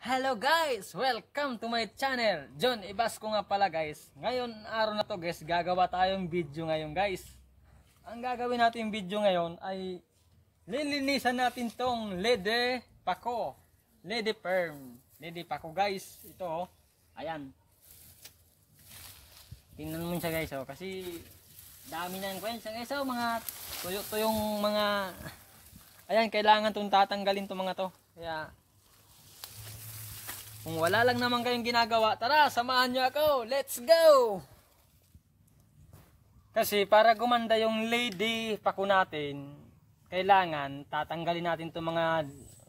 Hello guys! Welcome to my channel! John Ibasco nga pala guys. Ngayon araw na to guys, gagawa tayong video ngayon guys. Ang gagawin natin video ngayon ay lilinisan natin tong lede pako. Lede perm. Lede pako guys. Ito oh. Ayan. Tingnan mo siya guys oh. Kasi dami na yung kwensya guys oh. Mga tuyo-tuyong mga... Ayan, kailangan tong tatanggalin tong mga to. Kaya kung wala lang naman kayong ginagawa, tara, samahan nyo ako. Let's go! Kasi para gumanda yung lady pako natin, kailangan tatanggalin natin itong mga,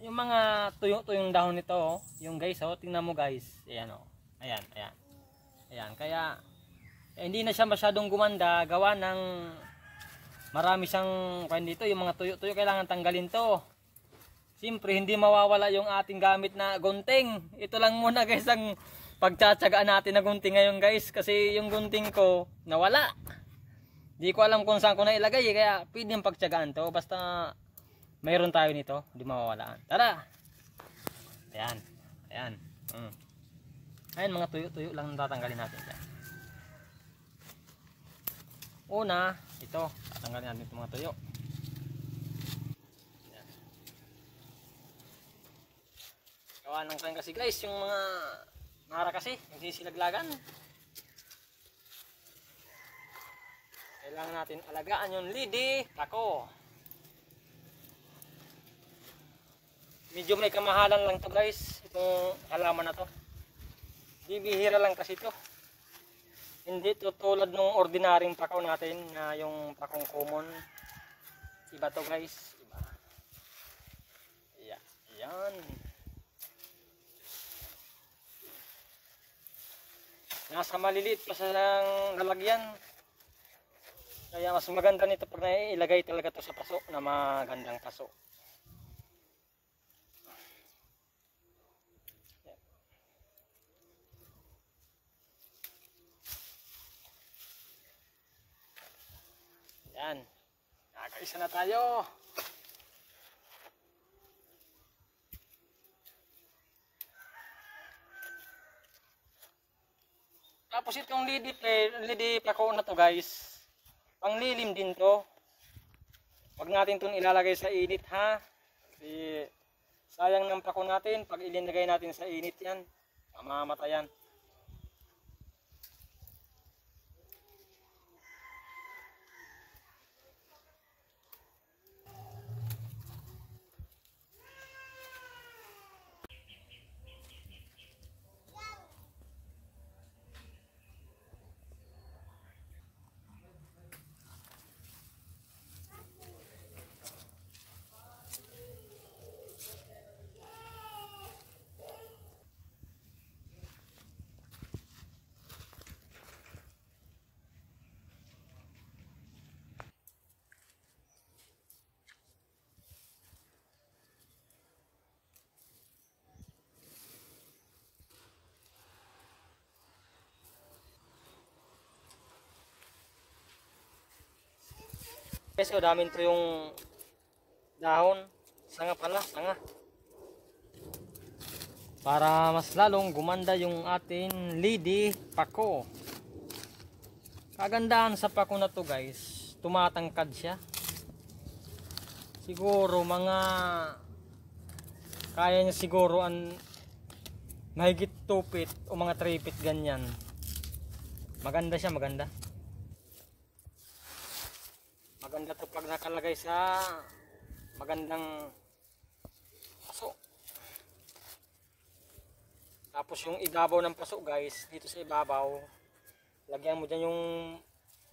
yung mga tuyo-tuyong dahon nito. Yung guys, oh, tingnan mo guys. Ayan, oh. Ayan, ayan. Ayan, kaya eh, hindi na siya masyadong gumanda. Gawa ng marami siyang, kaya dito, yung mga tuyo-tuyo kailangan tanggalin to. Siyempre, hindi mawawala yung ating gamit na gunting. Ito lang muna guys ang pagtsatsagaan natin na gunting ngayon guys. Kasi yung gunting ko, nawala. Di ko alam kung saan ko na ilagay. Eh. Kaya pwede yung pagtsagaan to. Basta mayroon tayo nito. Hindi mawawalaan. Tara! Ayan. Ayan. Mm. Ayan mga tuyo-tuyo lang tatanggalin natin. Una, ito. Tatanggalin natin itong mga tuyo. Gawa ng crane kasi guys, yung mga nara kasi, hindi silaglagan. Kailangan natin alagaan yung lidi, tako. Medyo may kamahalan lang to guys, itong halaman na to. Bibihira lang kasi to. Hindi to tulad ng ordinaryong pakaw natin na yung pakong common. Iba to guys, iba. Yeah, yan. nasa maliliit pa sa lang lalagyan kaya mas maganda nito pag ilagay talaga to sa paso na magandang paso yan nakaisa na tayo Tapos itong lady, lady plako na to guys. ang Panglilim din to. Huwag natin itong ilalagay sa init ha. Kasi sayang ng plako natin. Pag ilinagay natin sa init yan, mamamatay yan. Guys, o dami nito yung dahon. Sanga pala, sanga. Para mas lalong gumanda yung atin lady pako. Kagandahan sa pako na to guys, tumatangkad siya. Siguro mga kaya niya siguro ang mahigit 2 feet o mga 3 feet ganyan. Maganda siya, maganda maganda to pag nakalagay sa magandang paso tapos yung idabaw ng paso guys dito sa ibabaw lagyan mo dyan yung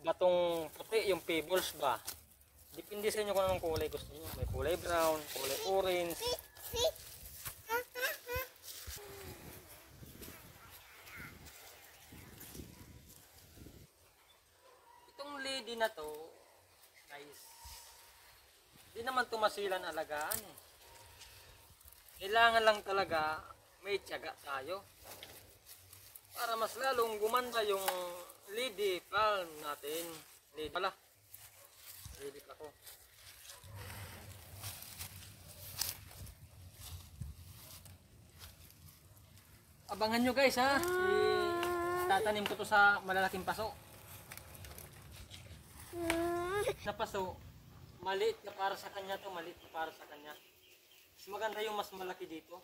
gatong puti yung pebbles ba depende sa inyo kung anong kulay gusto niyo may kulay brown, kulay uri naman tumasilan alagaan eh. Kailangan lang talaga may tiyaga tayo. Para mas lalong gumanda yung lady palm natin. Lady pala. Lady ako. Abangan nyo guys ha. Tatanim ko to sa malalaking paso. Sa paso, maliit na para sa kanya to maliit na para sa kanya mas maganda yung mas malaki dito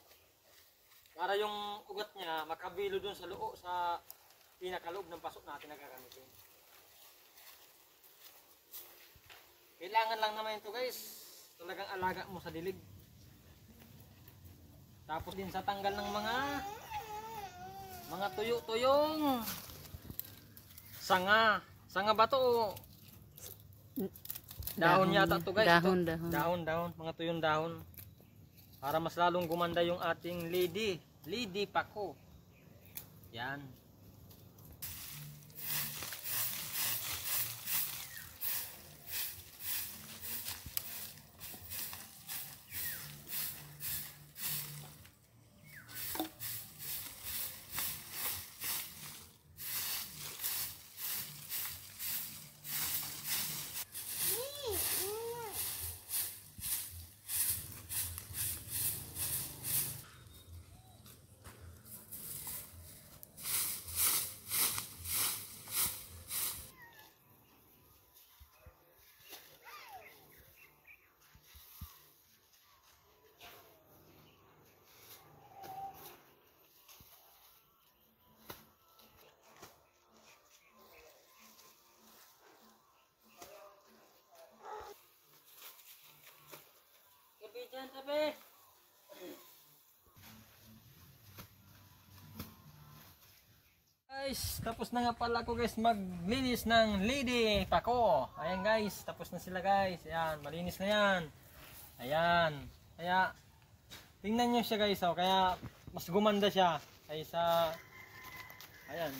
para yung ugat niya makabilo dun sa loo sa pinakaloob ng pasok natin na gagamitin kailangan lang naman ito guys talagang alaga mo sa dilig tapos din sa tanggal ng mga mga tuyo-tuyong sanga sanga ba to Dahon, dahon yata to guys. Dahon, ito. dahon. Dahon, dahon. Mga tuyong dahon. Para mas lalong gumanda yung ating lady. Lady pako. Yan. Sabi. Guys, tapos na nga pala ako guys maglinis ng lady pako. Ayan guys, tapos na sila guys. Ayan, malinis na yan. Ayan. Kaya, tingnan niyo siya guys. Oh. Kaya, mas gumanda siya kaysa, ayan,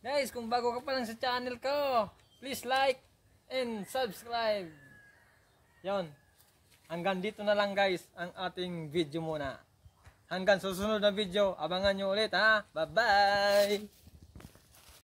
Guys, kung bago ka pa lang sa channel ko, please like and subscribe. Yon. Hanggang dito na lang guys ang ating video muna. Hanggang susunod na video, abangan nyo ulit ha. Bye-bye!